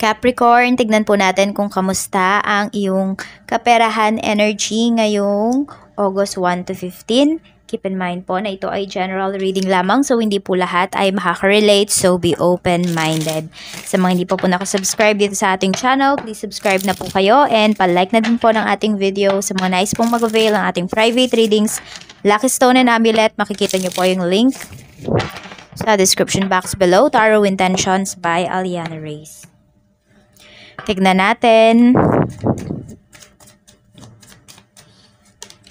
Capricorn, tignan po natin kung kamusta ang iyong kaperahan energy ngayong August 1 to 15. Keep in mind po na ito ay general reading lamang so hindi po lahat ay makaka-relate so be open-minded. Sa mga hindi pa po, po nakasubscribe dito sa ating channel, please subscribe na po kayo and palike na din po ng ating video sa mga nice pong mag-avail ng ating private readings. Lucky Stone and Amulet, makikita nyo po yung link sa description box below, Tarot Intentions by Aliana Reyes. Tignan natin.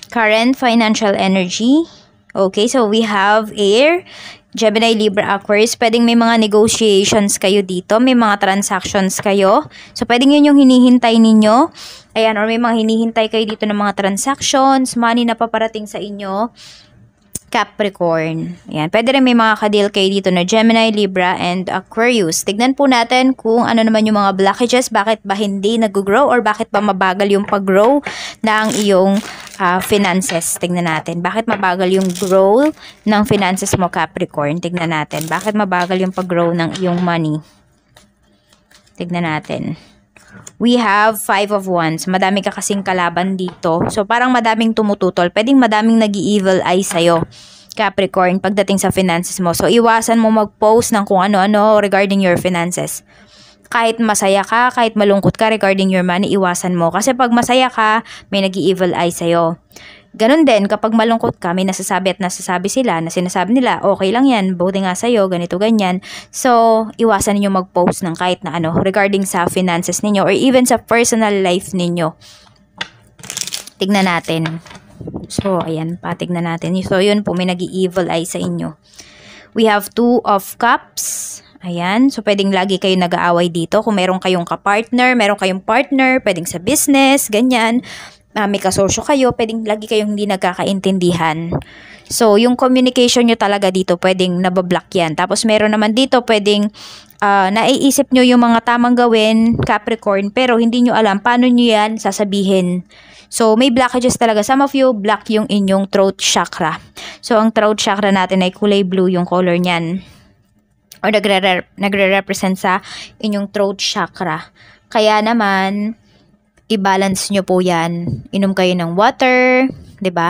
Current financial energy. Okay, so we have air, Gemini, Libra, Aquarius. Pwedeng may mga negotiations kayo dito. May mga transactions kayo. So, pwedeng yun yung hinihintay ninyo. Ayan, or may mga hinihintay kayo dito ng mga transactions, money na paparating sa inyo. Capricorn. Ayan. Pwede rin may mga kadil kayo dito na Gemini, Libra, and Aquarius. Tignan po natin kung ano naman yung mga blockages, bakit ba hindi nag-grow or bakit ba mabagal yung pag-grow ng iyong uh, finances. Tignan natin. Bakit mabagal yung grow ng finances mo, Capricorn? Tignan natin. Bakit mabagal yung pag-grow ng iyong money? Tignan natin we have five of wands. Madami ka kasing kalaban dito. So, parang madaming tumututol. Pwedeng madaming nag evil eye sa'yo. Capricorn, pagdating sa finances mo. So, iwasan mo mag-post ng kung ano-ano regarding your finances. Kahit masaya ka, kahit malungkot ka regarding your money, iwasan mo. Kasi pag masaya ka, may nag evil eye sa'yo. Ganon din, kapag malungkot ka, may nasasabi at nasasabi sila na sinasabi nila, okay lang yan, buti nga sa'yo, ganito, ganyan. So, iwasan ninyo mag-post ng kahit na ano regarding sa finances ninyo or even sa personal life ninyo. Tignan natin. So, ayan, patignan natin. So, yun po, may nag-evil eye sa inyo. We have two of cups. Ayan. So, pwedeng lagi kayo nag-aaway dito. Kung meron kayong kapartner, meron kayong partner, pwedeng sa business, ganyan uh, may kasosyo kayo, pwedeng lagi kayong hindi nagkakaintindihan. So, yung communication nyo talaga dito, pwedeng nabablock yan. Tapos, meron naman dito, pwedeng uh, naiisip nyo yung mga tamang gawin, Capricorn, pero hindi nyo alam paano nyo yan sasabihin. So, may blockages talaga. Some of you, block yung inyong throat chakra. So, ang throat chakra natin ay kulay blue yung color niyan. Or nagre-represent nagre sa inyong throat chakra. Kaya naman, i-balance nyo po yan. Inom kayo ng water, ba? Diba?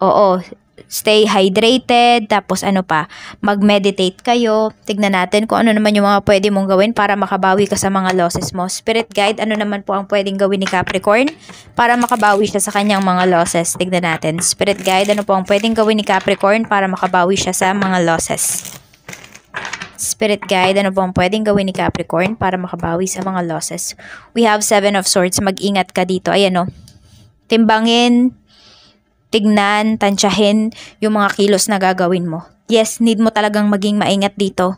Oo, stay hydrated, tapos ano pa, mag-meditate kayo. Tignan natin kung ano naman yung mga pwede mong gawin para makabawi ka sa mga losses mo. Spirit guide, ano naman po ang pwedeng gawin ni Capricorn para makabawi siya sa kanyang mga losses. Tignan natin. Spirit guide, ano po ang pwedeng gawin ni Capricorn para makabawi siya sa mga losses. Spirit Guide, ano ang pwedeng gawin ni Capricorn para makabawi sa mga losses? We have Seven of Swords. Mag-ingat ka dito. Ayan o. Timbangin, tignan, tansyahin yung mga kilos na gagawin mo. Yes, need mo talagang maging maingat dito.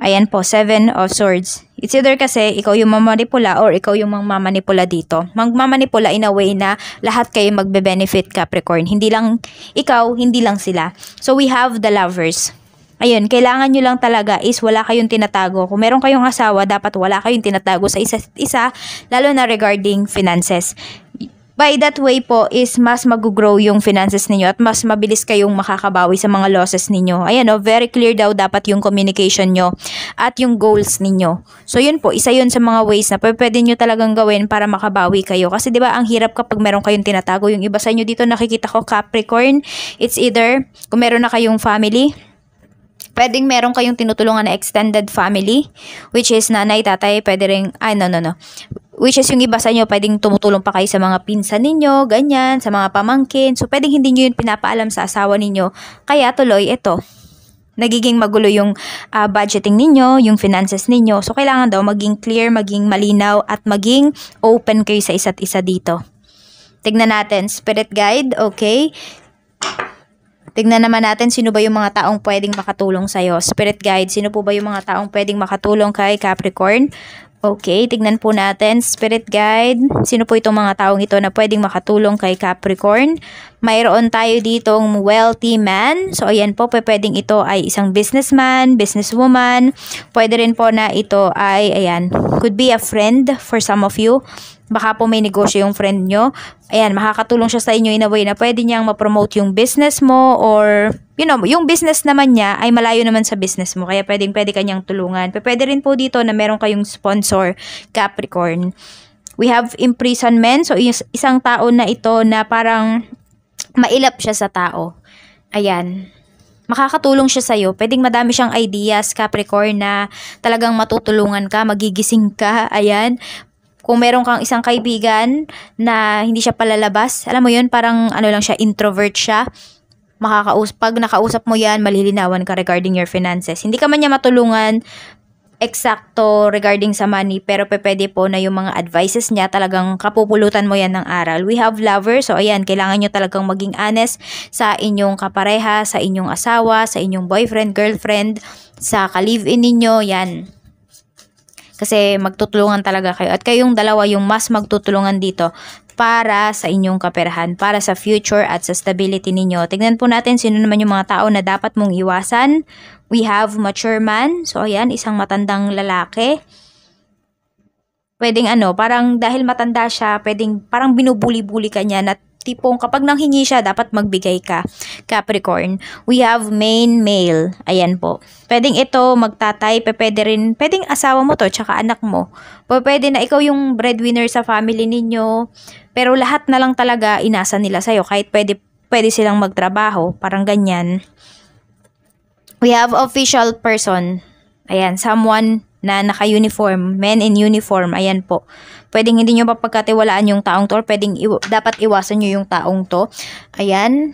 Ayan po, Seven of Swords. It's either kasi ikaw yung mamanipula or ikaw yung mamamanipula dito. Magmamanipula in a way na lahat kayo magbe-benefit Capricorn. Hindi lang ikaw, hindi lang sila. So we have the lovers Ayun, kailangan nyo lang talaga is wala kayong tinatago. Kung meron kayong asawa, dapat wala kayong tinatago sa isa't isa, lalo na regarding finances. By that way po is mas mag-grow yung finances ninyo at mas mabilis kayong makakabawi sa mga losses ninyo. Ayan o, oh, very clear daw dapat yung communication nyo at yung goals ninyo. So yun po, isa yun sa mga ways na pwede nyo talagang gawin para makabawi kayo. Kasi di ba ang hirap kapag meron kayong tinatago. Yung iba sa inyo dito nakikita ko Capricorn, it's either kung meron na kayong family, pwedeng meron kayong tinutulungan na extended family, which is nanay, tatay, pwede rin, ay no, no, no. Which is yung iba sa inyo, pwedeng tumutulong pa kayo sa mga pinsan ninyo, ganyan, sa mga pamangkin. So, pwedeng hindi nyo yun pinapaalam sa asawa ninyo. Kaya tuloy, ito, nagiging magulo yung uh, budgeting ninyo, yung finances ninyo. So, kailangan daw maging clear, maging malinaw, at maging open kayo sa isa't isa dito. Tignan natin, spirit guide, okay? Tignan naman natin sino ba yung mga taong pwedeng makatulong sa'yo. Spirit guide, sino po ba yung mga taong pwedeng makatulong kay Capricorn? Okay, tignan po natin. Spirit guide, sino po itong mga taong ito na pwedeng makatulong kay Capricorn? Mayroon tayo ditong wealthy man. So, ayan po, pwedeng ito ay isang businessman, businesswoman. Pwede rin po na ito ay, ayan, could be a friend for some of you. Baka po may negosyo yung friend nyo. Ayan, makakatulong siya sa inyo in a way na pwede niyang ma-promote yung business mo or, you know, yung business naman niya ay malayo naman sa business mo. Kaya pwedeng pwede kanyang tulungan. Pwede rin po dito na meron kayong sponsor, Capricorn. We have imprisonment. So, isang tao na ito na parang mailap siya sa tao. Ayan. Makakatulong siya sa'yo. Pwedeng madami siyang ideas, Capricorn, na talagang matutulungan ka, magigising ka. Ayan kung meron kang isang kaibigan na hindi siya palalabas, alam mo yun, parang ano lang siya, introvert siya, makakausap, pag nakausap mo yan, malilinawan ka regarding your finances. Hindi ka man niya matulungan eksakto regarding sa money, pero pwede po na yung mga advices niya talagang kapupulutan mo yan ng aral. We have lovers, so ayan, kailangan nyo talagang maging honest sa inyong kapareha, sa inyong asawa, sa inyong boyfriend, girlfriend, sa ka-live-in ninyo, yan kasi magtutulungan talaga kayo. At kayong dalawa yung mas magtutulungan dito para sa inyong kaperahan, para sa future at sa stability ninyo. Tignan po natin sino naman yung mga tao na dapat mong iwasan. We have mature man. So, ayan, isang matandang lalaki. Pwedeng ano, parang dahil matanda siya, pwedeng parang binubuli-buli ka niya na tipong kapag nanghingi siya, dapat magbigay ka. Capricorn, we have main male. Ayan po. Pwedeng ito, magtatay, pwede rin, pwedeng asawa mo to, tsaka anak mo. Pwede na ikaw yung breadwinner sa family ninyo, pero lahat na lang talaga inasa nila sa'yo. Kahit pwede, pwede silang magtrabaho, parang ganyan. We have official person. Ayan, someone na naka-uniform, men in uniform, ayan po. Pwedeng hindi nyo papagkatiwalaan yung taong to or pwedeng dapat iwasan nyo yung taong to. Ayan.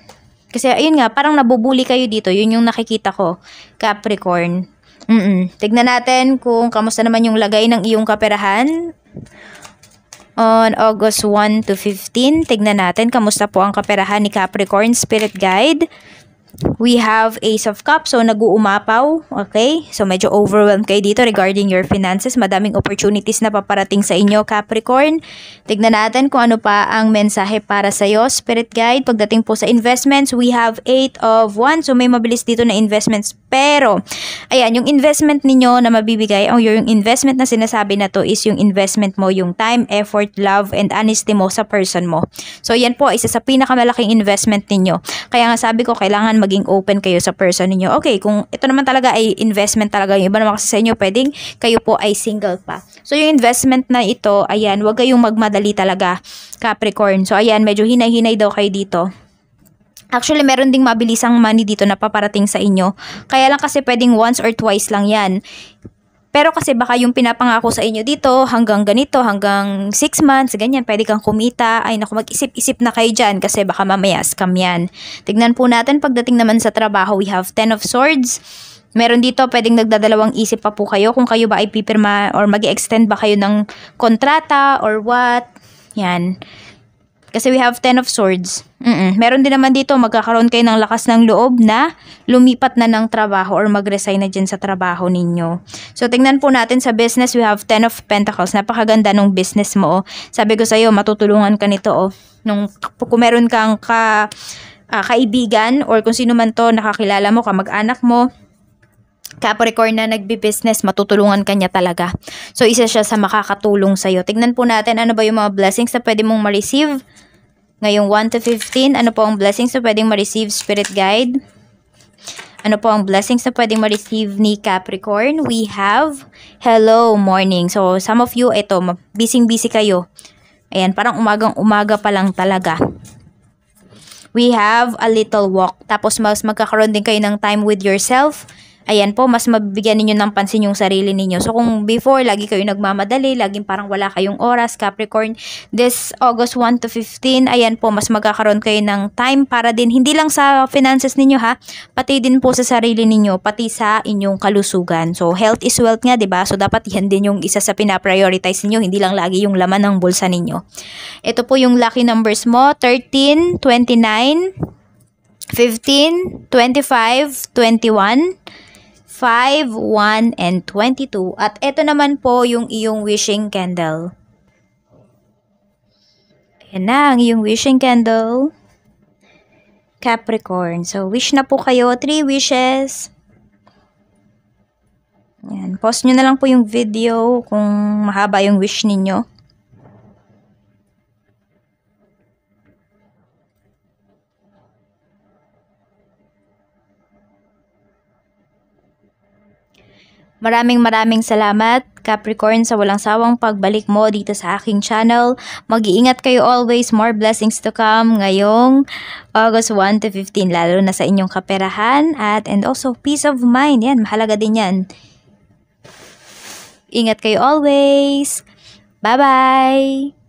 Kasi ayun nga, parang nabubuli kayo dito. Yun yung nakikita ko, Capricorn. Mm-mm. Tignan natin kung kamusta naman yung lagay ng iyong kaperahan on August 1 to 15. Tignan natin kamusta po ang kaperahan ni Capricorn Spirit Guide we have Ace of Cups. So, nag-uumapaw. Okay? So, medyo overwhelmed kayo dito regarding your finances. Madaming opportunities na paparating sa inyo, Capricorn. Tignan natin kung ano pa ang mensahe para sa iyo, Spirit Guide. Pagdating po sa investments, we have 8 of 1. So, may mabilis dito na investments. Pero, ayan, yung investment ninyo na mabibigay, o oh, yung investment na sinasabi na to is yung investment mo, yung time, effort, love, and honesty mo sa person mo. So, yan po, isa sa pinakamalaking investment ninyo. Kaya nga sabi ko, kailangan maging open kayo sa person niyo Okay, kung ito naman talaga ay investment talaga, yung iba naman kasi sa inyo, pwedeng kayo po ay single pa. So, yung investment na ito, ayan, huwag kayong magmadali talaga, Capricorn. So, ayan, medyo hinay-hinay daw kayo dito. Actually, meron ding mabilisang money dito na paparating sa inyo. Kaya lang kasi pwedeng once or twice lang yan pero kasi baka yung pinapangako sa inyo dito, hanggang ganito, hanggang 6 months, ganyan, pwede kang kumita. Ay naku, mag-isip-isip na kayo dyan kasi baka mamaya scam yan. Tignan po natin pagdating naman sa trabaho, we have 10 of swords. Meron dito, pwedeng nagdadalawang isip pa po kayo kung kayo ba ay pipirma or mag extend ba kayo ng kontrata or what. Yan. Kasi we have 10 of swords. Mm-mm. Meron din naman dito, magkakaroon kayo ng lakas ng loob na lumipat na ng trabaho or mag-resign na dyan sa trabaho ninyo. So, tingnan po natin sa business, we have 10 of pentacles. Napakaganda nung business mo. Oh. Sabi ko sa'yo, matutulungan ka nito. Oh. Nung, kung meron kang ka, uh, kaibigan or kung sino man to, nakakilala mo, kamag-anak mo, Capricorn na nagbi-business, matutulungan ka niya talaga. So, isa siya sa makakatulong sa'yo. Tignan po natin ano ba yung mga blessings na pwede mong ma-receive Ngayong 1 to 15, ano po ang blessings na pwedeng ma-receive spirit guide? Ano po ang blessings na pwedeng ma-receive ni Capricorn? We have, hello, morning. So, some of you, ito, busy-busy kayo. Ayan, parang umagang-umaga pa lang talaga. We have a little walk. Tapos, mas magkakaroon din kayo ng time with yourself ayan po, mas mabibigyan ninyo ng pansin yung sarili ninyo. So kung before, lagi kayo nagmamadali, laging parang wala kayong oras, Capricorn, this August 1 to 15, ayan po, mas magkakaroon kayo ng time para din, hindi lang sa finances ninyo ha, pati din po sa sarili ninyo, pati sa inyong kalusugan. So health is wealth nga, ba diba? So dapat yan din yung isa sa pinaprioritize ninyo, hindi lang lagi yung laman ng bulsa ninyo. Ito po yung lucky numbers mo, 13, 29, 15, 25, 21, 5, 1, and 22. At ito naman po yung iyong wishing candle. Ayan na ang iyong wishing candle. Capricorn. So, wish na po kayo. 3 wishes. Ayan. Pause nyo na lang po yung video kung mahaba yung wish ninyo. Maraming maraming salamat Capricorn sa walang sawang pagbalik mo dito sa aking channel. Mag-iingat kayo always, more blessings to come ngayong August 1 to 15 lalo na sa inyong kaperahan at and also peace of mind. Yan, mahalaga din yan. Ingat kayo always. Bye-bye!